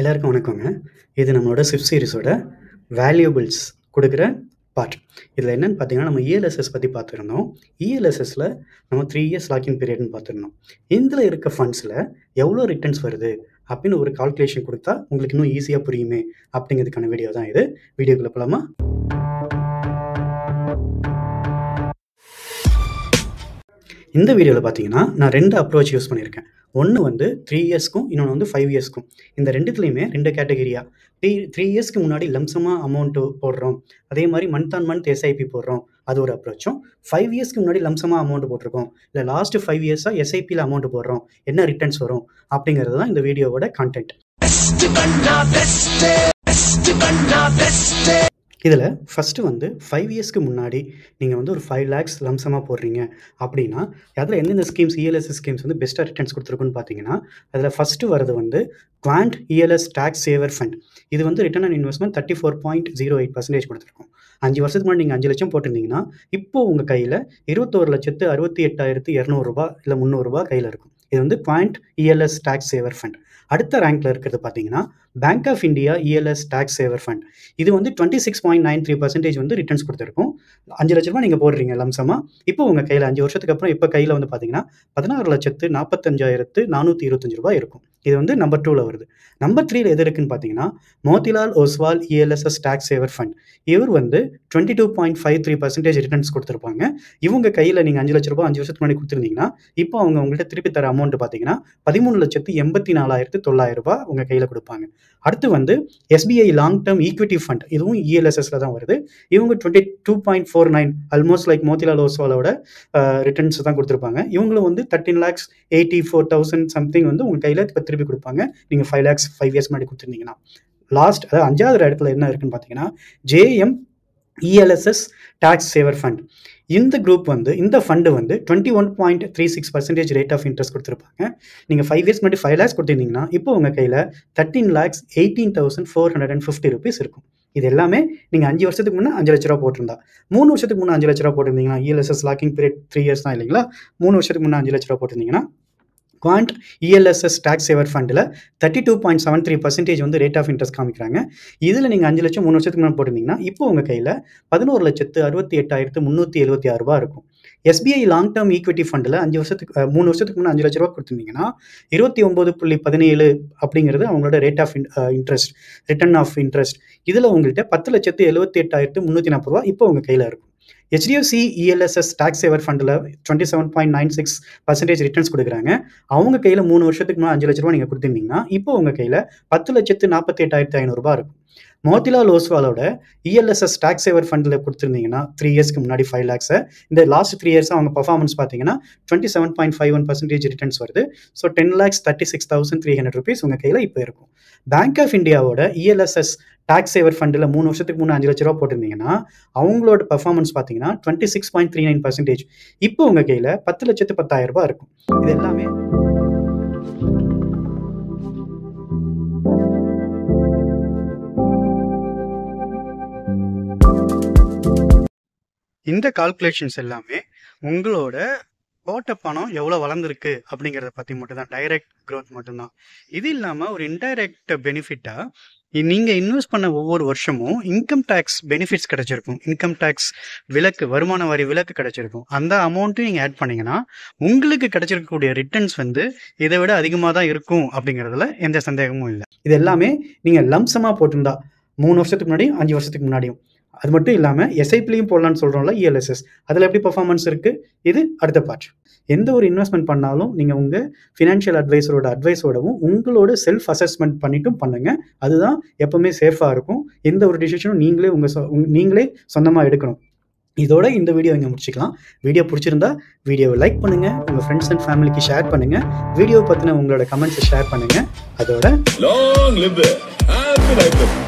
எல்லாருக்கும் வணக்கங்க இது நம்மளோட ஸ்விஃப்ட் சீரிஸோட வேல்யூபிள்ஸ் கொடுக்குற பார்ட் இதில் என்னென்னு பார்த்தீங்கன்னா நம்ம இஎல்எஸ்எஸ் e பற்றி பார்த்துருந்தோம் இஎல்எஸ்எஸில் e நம்ம த்ரீ இயர்ஸ் லாக்கிங் பீரியட்னு பார்த்துருந்தோம் இதில் இருக்க ஃபண்ட்ஸில் எவ்வளோ ரிட்டர்ன்ஸ் வருது அப்படின்னு ஒரு கால்குலேஷன் கொடுத்தா உங்களுக்கு இன்னும் ஈஸியாக புரியுமே அப்படிங்கிறதுக்கான வீடியோ தான் இது வீடியோக்குள்ளே போகலாமா இந்த வீடியோவில் பார்த்தீங்கன்னா நான் ரெண்டு அப்ரோச் யூஸ் பண்ணியிருக்கேன் ஒன்று வந்து த்ரீ இயர்ஸ்க்கும் இன்னொன்று வந்து ஃபைவ் இயர்ஸ்க்கும் இந்த ரெண்டுத்துலேயுமே ரெண்டு கேட்டகரியா த்ரீ த்ரீ இயர்ஸ்க்கு முன்னாடி லம்சமாக அமௌண்ட்டு போடுறோம் அதே மாதிரி மந்த் ஆன் மந்த் எஸ்ஐபி போடுறோம் அது ஒரு அப்ரோச்சும் ஃபைவ் இயர்ஸ்க்கு முன்னாடி லம்சமாக அமௌண்ட் போட்டிருக்கோம் இல்லை லாஸ்ட் ஃபைவ் இயர்ஸாக எஸ்ஐபியில் அமௌண்ட் போடுறோம் என்ன ரிட்டர்ன்ஸ் வரும் அப்படிங்கிறது தான் இந்த வீடியோவோட கான்டென்ட் இதில் ஃபஸ்ட்டு வந்து ஃபைவ் இயர்ஸ்க்கு முன்னாடி நீங்கள் வந்து ஒரு ஃபைவ் லேக்ஸ் லம்சமாக போடுறீங்க அப்படின்னா அதில் எந்தெந்த ஸ்கீம்ஸ் இஎல்எஸ் ஸ்கீம்ஸ் வந்து பெஸ்ட்டாக ரிட்டர்ன்ஸ் கொடுத்துருக்குன்னு பார்த்தீங்கன்னா அதில் ஃபஸ்ட்டு வரது வந்து Quant ELSS tax saver fund இது வந்து return on investment thirty four point zero eight percentage கொடுத்துருக்கோம் அஞ்சு வருஷத்துக்கு முன்னாடி நீங்கள் அஞ்சு லட்சம் போட்டிருந்தீங்கன்னா இப்போ உங்கள் கையில் இருபத்தோரு லட்சத்து அறுபத்தி எட்டாயிரத்து இரநூறுபா இல்லை முந்நூறுபா கையில் இருக்கும் இது வந்து Quant ELSS tax saver fund அடுத்த ரேங்க்கில் இருக்கிறது பார்த்தீங்கன்னா bank of India ELSS tax saver fund இது வந்து twenty six point nine three percentage வந்து ரிட்டர்ன்ஸ் கொடுத்துருக்கும் அஞ்சு லட்ச ரூபா நீங்கள் போடுறீங்க லம்சமாக இப்போ உங்கள் கையில் அஞ்சு வருஷத்துக்கு அப்புறம் இப்போ கையில் வந்து பார்த்தீங்கன்னா பதினாறு லட்சத்து நாற்பத்தஞ்சாயிரத்து நானூற்றி இருபத்தஞ்சு ரூபாய் இருக்கும் இது வந்து நம்பர் டூவில் வருது நம்பர் த்ரீயில் எது இருக்குன்னு பார்த்தீங்கன்னா Motilal Oswal ELSS tax saver fund இவர் வந்து twenty two point five three percentage returns கொடுத்துருப்பாங்க இவங்க கையில் நீங்கள் அஞ்சு லட்ச ரூபா அஞ்சு வருஷத்துக்கு முன்னாடி கொடுத்துருந்தீங்கன்னா இப்போ அவங்க உங்கள்கிட்ட திருப்பி தர அமௌண்ட் பார்த்தீங்கன்னா பதிமூணு லட்சத்து எண்பத்தி நாலாயிரத்து தொள்ளாயிரம் ரூபாய் உங்கள் கையில் கொடுப்பாங்க அடுத்து வந்து SBI long term equity fund இதுவும் இஎல்எஸ்எஸ்ல e தான் வருது இவங்க twenty two point four nine almost like Motilal ஓஸ்வாலோட ரிட்டர்ன்ஸ் தான் கொடுத்துருப்பாங்க இவங்களும் வந்து thirteen lakhs eighty four thousand something வந்து உங்கள் கையில் இப்போ திருப்பி கொடுப்பாங்க நீங்கள் ஃபைவ் லேக்ஸ் ஃபைவ் இயர்ஸ் முன்னாடி கொடுத்துருந்தீங்கன்னா லாஸ்ட் அதாவது அஞ்சாவது இடத்துல என்ன இருக்குன்னு பார்த்தீங்கன்னா JM ELSS tax saver fund இந்த குரூப் வந்து இந்த ஃபண்டு வந்து twenty one point three six percentage rate of interest கொடுத்துருப்பாங்க நீங்கள் ஃபைவ் இயர்ஸ் மட்டும் ஃபைவ் லேக்ஸ் கொடுத்துருந்தீங்கன்னா இப்போ உங்கள் கையில் thirteen lakhs eighteen thousand four hundred and fifty rupees இருக்கும் இது எல்லாமே நீங்கள் அஞ்சு வருஷத்துக்கு முன்னே அஞ்சு லட்ச ரூபா போட்டிருந்தா மூணு வருஷத்துக்கு முன்னே அஞ்சு லட்ச ரூபா போட்டிருந்தீங்கன்னா ELSS locking period three years தான் இல்லைங்களா மூணு வருஷத்துக்கு முன்னே அஞ்சு லட்ச ரூபா போட்டிருந்தீங்கன்னா குவாண்ட் இஎல்எஸ்எஸ் டேக்ஸ் சேவர் ஃபண்டில் thirty two point seven three percentage வந்து ரேட் ஆஃப் இன்ட்ரெஸ்ட் காமிக்கிறாங்க இதில் நீங்கள் அஞ்சு லட்சம் மூணு வருஷத்துக்கு மேலே போட்டிருந்தீங்கன்னா இப்போ உங்கள் கையில் பதினோரு லட்சத்து அறுபத்தி எட்டாயிரத்து முந்நூற்றி எழுபத்தி ஆறு ரூபா இருக்கும் எஸ்பிஐ லாங் டேர்ம் ஈக்விட்டி ஃபண்டில் அஞ்சு வருஷத்துக்கு மூணு வருஷத்துக்கு முன்னே அஞ்சு லட்ச ரூபா கொடுத்துருந்தீங்கன்னா இருபத்தி ஒம்பது புள்ளி பதினேழு அப்படிங்கிறது அவங்களோட rate of interest return of interest இதில் உங்கள்கிட்ட பத்து லட்சத்து எழுபத்தி எட்டாயிரத்து முந்நூற்றி நாற்பது ரூபா இப்போ உங்கள் கையில் இருக்கும் ஹெச்டிஎஃப்சி இஎல்எஸ்எஸ் டேக்ஸ் சேவர் ஃபண்டில் twenty seven point nine six percentage returns கொடுக்குறாங்க அவங்க கையில் மூணு வருஷத்துக்கு முன்னாடி அஞ்சு லட்ச ரூபா நீங்கள் கொடுத்துருந்தீங்கன்னா இப்போ உங்கள் கையில் பத்து லட்சத்து நாற்பத்தி எட்டாயிரத்தி ஐநூறுரூபா இருக்கும் மோதிலால் ஓஸ்வாலோட இஎல்எஸ்எஸ் e டாக்ஸ் சேவர் ஃபண்டில் கொடுத்துருந்தீங்கன்னா த்ரீ இயர்ஸ்க்கு முன்னாடி ஃபைவ் லேக்ஸை இந்த லாஸ்ட் த்ரீ இயர்ஸ் அவங்க பர்ஃபார்மன்ஸ் பார்த்தீங்கன்னா twenty seven point five one percentage returns வருது so ten lakhs thirty six thousand three hundred rupees உங்கள் கையில் இப்போ இருக்கும் பேங்க் ஆஃப் இந்தியாவோட இஎல்எஸ்எஸ் டேக்ஸ் சேவர் ஃபண்டில் மூணு வருஷத்துக்கு மூணு அஞ்சு லட்ச ரூபா போட்டிருந்தீங்கன்னா அவங்களோட பர்ஃபார்மன்ஸ் பார்த்தீங்கன்னா பார்த்தீங்கன்னா twenty six point three nine percentage இப்போ உங்கள் கையில் பத்து லட்சத்து பத்தாயிரம் ரூபாய் இருக்கும் இது எல்லாமே இந்த கால்குலேஷன்ஸ் எல்லாமே உங்களோட போட்ட பணம் எவ்வளோ வளர்ந்துருக்கு அப்படிங்கிறத பற்றி மட்டும்தான் டைரக்ட் க்ரோத் மட்டும்தான் இது இல்லாமல் ஒரு இன்டைரக்ட் பெனிஃபிட்டாக நீங்கள் இன்வெஸ்ட் பண்ண ஒவ்வொரு வருஷமும் இன்கம் டேக்ஸ் பெனிஃபிட்ஸ் கிடச்சிருக்கும் இன்கம் டேக்ஸ் விலக்கு வருமான வரி விலக்கு கிடச்சிருக்கும் அந்த அமௌண்ட்டும் நீங்கள் ஆட் பண்ணிங்கன்னா உங்களுக்கு கிடச்சிருக்கக்கூடிய ரிட்டர்ன்ஸ் வந்து இதை விட அதிகமாக தான் இருக்கும் அப்படிங்கிறதுல எந்த சந்தேகமும் இல்லை இது எல்லாமே நீங்கள் லம்சமாக போட்டிருந்தா மூணு வருஷத்துக்கு முன்னாடியும் அஞ்சு வருஷத்துக்கு முன்னாடியும் அது மட்டும் இல்லாமல் எஸ்ஐபிலையும் போடலான்னு சொல்கிறோம்ல இஎல்எஸ்எஸ் e அதில் எப்படி பர்ஃபார்மன்ஸ் இருக்குது இது அடுத்த பார்ட் எந்த ஒரு இன்வெஸ்ட்மெண்ட் பண்ணாலும் நீங்கள் உங்கள் ஃபினான்ஷியல் அட்வைஸரோட அட்வைஸோடவும் உங்களோட செல்ஃப் அசஸ்மெண்ட் பண்ணிட்டும் பண்ணுங்கள் அதுதான் எப்போவுமே சேஃபாக இருக்கும் எந்த ஒரு டிசிஷனும் நீங்களே உங்கள் நீங்களே சொந்தமாக எடுக்கணும் இதோட இந்த வீடியோ இங்கே முடிச்சுக்கலாம் வீடியோ பிடிச்சிருந்தா வீடியோவை லைக் பண்ணுங்கள் உங்கள் ஃப்ரெண்ட்ஸ் அண்ட் ஃபேமிலிக்கு ஷேர் பண்ணுங்கள் வீடியோ பற்றின உங்களோட கமெண்ட்ஸை ஷேர் பண்ணுங்கள் அதோட